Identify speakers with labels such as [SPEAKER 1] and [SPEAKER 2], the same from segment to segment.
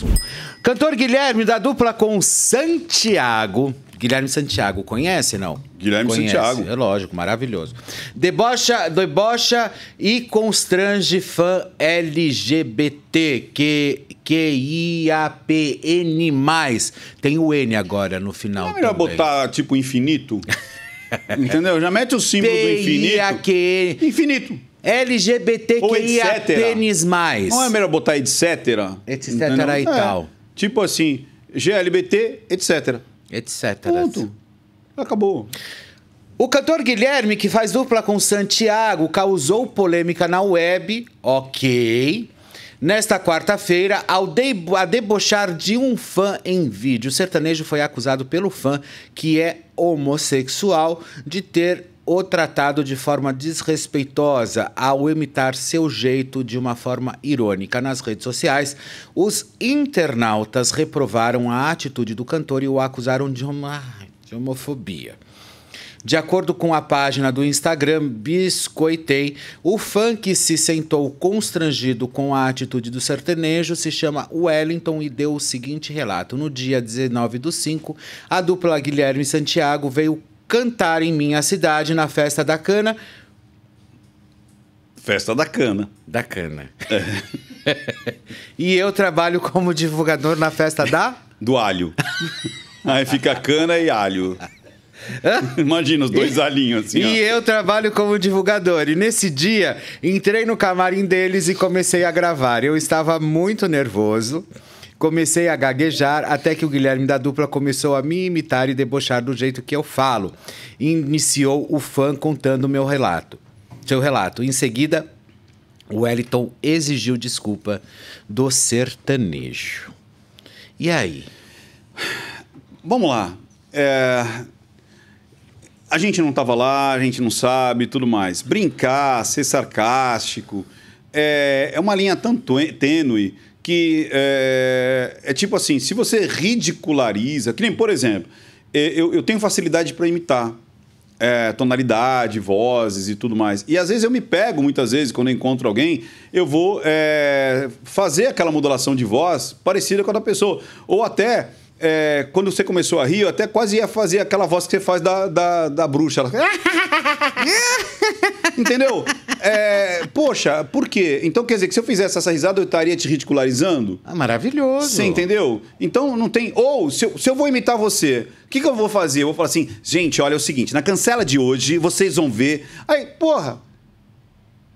[SPEAKER 1] Jackson. Cantor Guilherme, da dupla com Santiago. Guilherme Santiago, conhece, não? Guilherme conhece, Santiago. É lógico, maravilhoso. Debocha, debocha e constrange fã LGBT, que, QIAPN+. Tem o N agora no final. Não é melhor botar, tipo,
[SPEAKER 2] infinito? Entendeu? Já mete o símbolo do infinito. Infinito. LGBTQIA pênis mais. Não é melhor botar etc? Etc Entendeu? e é. tal. É. Tipo assim, GLBT, etc. Etc.
[SPEAKER 1] Acabou. O cantor Guilherme, que faz dupla com Santiago, causou polêmica na web, ok. Nesta quarta-feira, ao debo a debochar de um fã em vídeo, o sertanejo foi acusado pelo fã, que é homossexual, de ter o tratado de forma desrespeitosa ao imitar seu jeito de uma forma irônica nas redes sociais, os internautas reprovaram a atitude do cantor e o acusaram de, uma, de homofobia. De acordo com a página do Instagram Biscoitei, o fã que se sentou constrangido com a atitude do sertanejo se chama Wellington e deu o seguinte relato. No dia 19 do 5, a dupla Guilherme Santiago veio cantar em minha cidade na festa da cana.
[SPEAKER 2] Festa da cana. Da cana. É. e eu trabalho como divulgador na festa da? Do alho. Aí fica cana e alho. Imagina os dois alinhos assim. E
[SPEAKER 1] ó. eu trabalho como divulgador. E nesse dia, entrei no camarim deles e comecei a gravar. Eu estava muito nervoso. Comecei a gaguejar até que o Guilherme da dupla começou a me imitar e debochar do jeito que eu falo. Iniciou o fã contando meu relato. Seu relato. Em seguida, Wellington exigiu desculpa do sertanejo.
[SPEAKER 2] E aí? Vamos lá. É... A gente não estava lá, a gente não sabe, tudo mais. Brincar, ser sarcástico, é, é uma linha tão tênue que é, é, tipo assim, se você ridiculariza, que nem, por exemplo, eu, eu tenho facilidade para imitar é, tonalidade, vozes e tudo mais. E às vezes eu me pego, muitas vezes, quando eu encontro alguém, eu vou é, fazer aquela modulação de voz parecida com a da pessoa. Ou até. quando você começou a rir, eu até quase ia fazer aquela voz que você faz da, da, da bruxa. Ela... Entendeu? é, poxa, por quê? Então quer dizer que se eu fizesse essa risada, eu estaria te ridicularizando? Ah, maravilhoso. Você entendeu? Então não tem. Ou, se eu, se eu vou imitar você, o que, que eu vou fazer? Eu vou falar assim, gente, olha é o seguinte, na cancela de hoje, vocês vão ver. Aí, porra.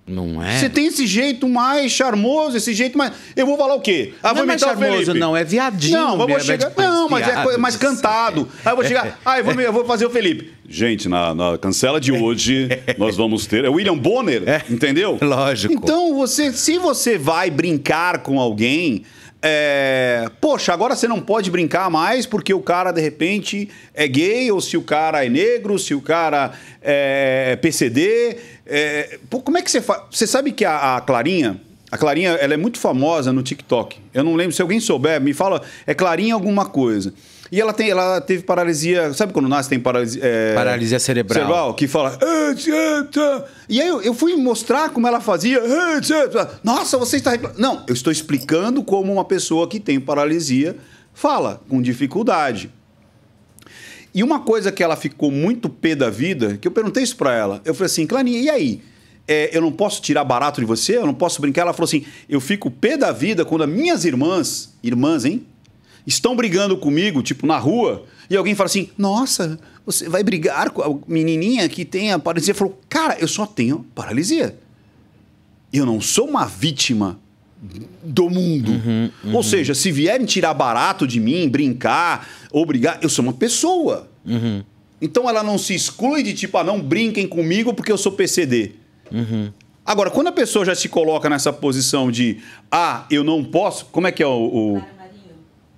[SPEAKER 2] Não é? Você tem esse jeito mais charmoso, esse jeito mais. Eu vou falar o quê? Ah, não é mais charmoso, não, é viadinho. Não, é tipo Não, mas é mais cantado. Aí eu vou chegar. Ah, eu vou, eu vou fazer o Felipe. Gente, na, na cancela de hoje, nós vamos ter. É William Bonner, é, entendeu? Lógico. Então, você, se você vai brincar com alguém, é, poxa, agora você não pode brincar mais porque o cara de repente é gay, ou se o cara é negro, se o cara é PCD. É, como é que você faz? Você sabe que a, a, Clarinha, a Clarinha, ela é muito famosa no TikTok. Eu não lembro, se alguém souber, me fala, é Clarinha alguma coisa. E ela, tem, ela teve paralisia. Sabe quando nasce tem paralisia, é, paralisia cerebral? Cerebral, que fala. E aí eu, eu fui mostrar como ela fazia. Nossa, você está. Não, eu estou explicando como uma pessoa que tem paralisia fala, com dificuldade. E uma coisa que ela ficou muito pé da vida, que eu perguntei isso para ela. Eu falei assim, Clarinha, e aí? É, eu não posso tirar barato de você? Eu não posso brincar? Ela falou assim, eu fico pé da vida quando as minhas irmãs, irmãs, hein? estão brigando comigo, tipo, na rua, e alguém fala assim: nossa, você vai brigar com a menininha que tem a paralisia? Falou, cara, eu só tenho paralisia. Eu não sou uma vítima do mundo. Uhum, uhum. Ou seja, se vierem tirar barato de mim, brincar, ou obrigar, eu sou uma pessoa. Uhum. Então ela não se exclui de tipo, ah, não brinquem comigo porque eu sou PCD. Uhum. Agora, quando a pessoa já se coloca nessa posição de, ah, eu não posso, como é que é o... o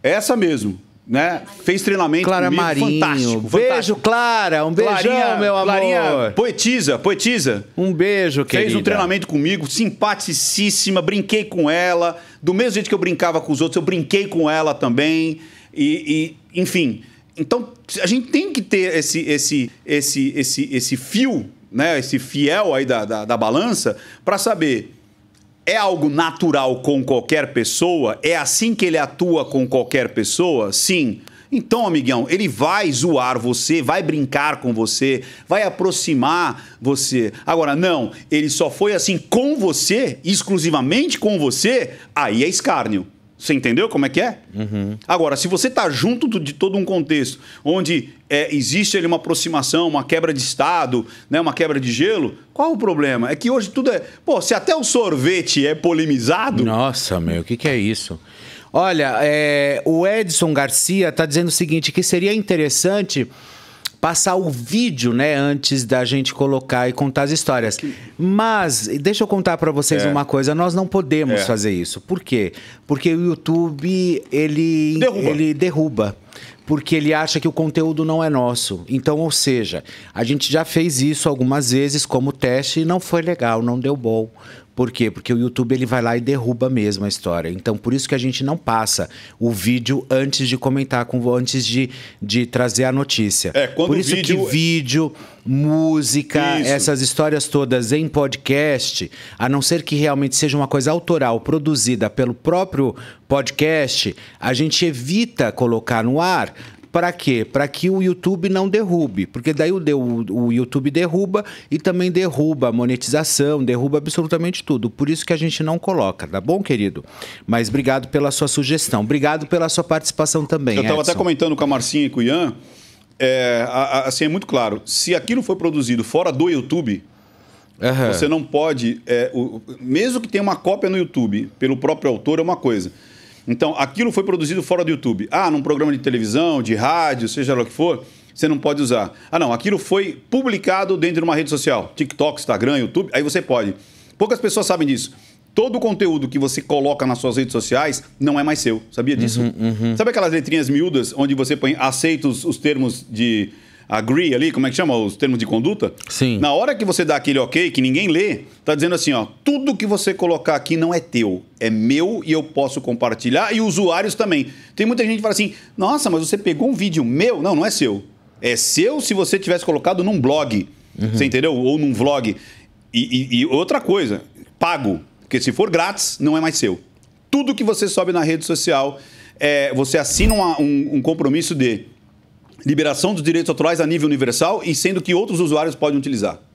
[SPEAKER 2] essa mesmo. Né? Fez treinamento Clara comigo, Marinho. fantástico. Beijo, Clara. Um beijão, Clarinha, meu amor. Clarinha, poetisa, poetisa. Um beijo, querida. Fez um treinamento comigo, simpaticíssima. Brinquei com ela. Do mesmo jeito que eu brincava com os outros, eu brinquei com ela também. e, e enfim... Então, a gente tem que ter esse, esse, esse, esse, esse fio, né? esse fiel aí da, da, da balança, para saber é algo natural com qualquer pessoa? É assim que ele atua com qualquer pessoa? Sim. Então, amigão, ele vai zoar você, vai brincar com você, vai aproximar você. Agora, não, ele só foi assim com você, exclusivamente com você, aí é escárnio. Você entendeu como é que é? Uhum. Agora, se você está junto de todo um contexto onde é, existe ali uma aproximação, uma quebra de estado, né, uma quebra de gelo, qual o problema? É que hoje tudo é. Pô, se até o sorvete é polemizado. Nossa, meu, o que, que é isso? Olha,
[SPEAKER 1] é, o Edson Garcia está dizendo o seguinte: que seria interessante passar o vídeo, né, antes da gente colocar e contar as histórias. Mas deixa eu contar para vocês é. uma coisa, nós não podemos é. fazer isso. Por quê? Porque o YouTube, ele derruba. ele derruba porque ele acha que o conteúdo não é nosso. Então, ou seja, a gente já fez isso algumas vezes como teste e não foi legal, não deu bom. Por quê? Porque o YouTube ele vai lá e derruba mesmo a história. Então, por isso que a gente não passa o vídeo antes de comentar com antes de, de trazer a notícia. É, quando por isso vídeo... que vídeo, música, isso. essas histórias todas em podcast, a não ser que realmente seja uma coisa autoral produzida pelo próprio podcast, a gente evita colocar no ar para quê? Para que o YouTube não derrube, porque daí o, o, YouTube derruba e também derruba a monetização, derruba absolutamente tudo. Por isso que a gente não coloca, tá bom, querido? Mas obrigado pela sua sugestão, obrigado pela sua participação também. Eu estava até
[SPEAKER 2] comentando com a Marcinha e com o Ian, é, a, a, assim é muito claro, se aquilo foi produzido fora do YouTube, Uhum. Você não pode. É, o, mesmo que tenha uma cópia no YouTube, pelo próprio autor, é uma coisa. Então, aquilo foi produzido fora do YouTube. Ah, num programa de televisão, de rádio, seja lá o que for, você não pode usar. Ah, não, aquilo foi publicado dentro de uma rede social, TikTok, Instagram, YouTube, aí você pode. Poucas pessoas sabem disso. Todo o conteúdo que você coloca nas suas redes sociais não é mais seu. Sabia disso? Uhum, uhum. Sabe aquelas letrinhas miúdas onde você põe aceitos os termos de agree ali, como é que chama? Os termos de conduta? Sim. Na hora que você dá aquele ok, que ninguém lê, tá dizendo assim, ó, tudo que você colocar aqui não é teu, é meu e eu posso compartilhar e usuários também. Tem muita gente que fala assim: "Nossa, mas você pegou um vídeo meu?" Não, não é seu. É seu se você tivesse colocado num blog. Uhum. Você entendeu? Ou num vlog. E, e, e outra coisa, pago. Porque se for grátis, não é mais seu. Tudo que você sobe na rede social, é, você assina uma, um, um compromisso de liberação dos direitos autorais a nível universal e sendo que outros usuários podem utilizar.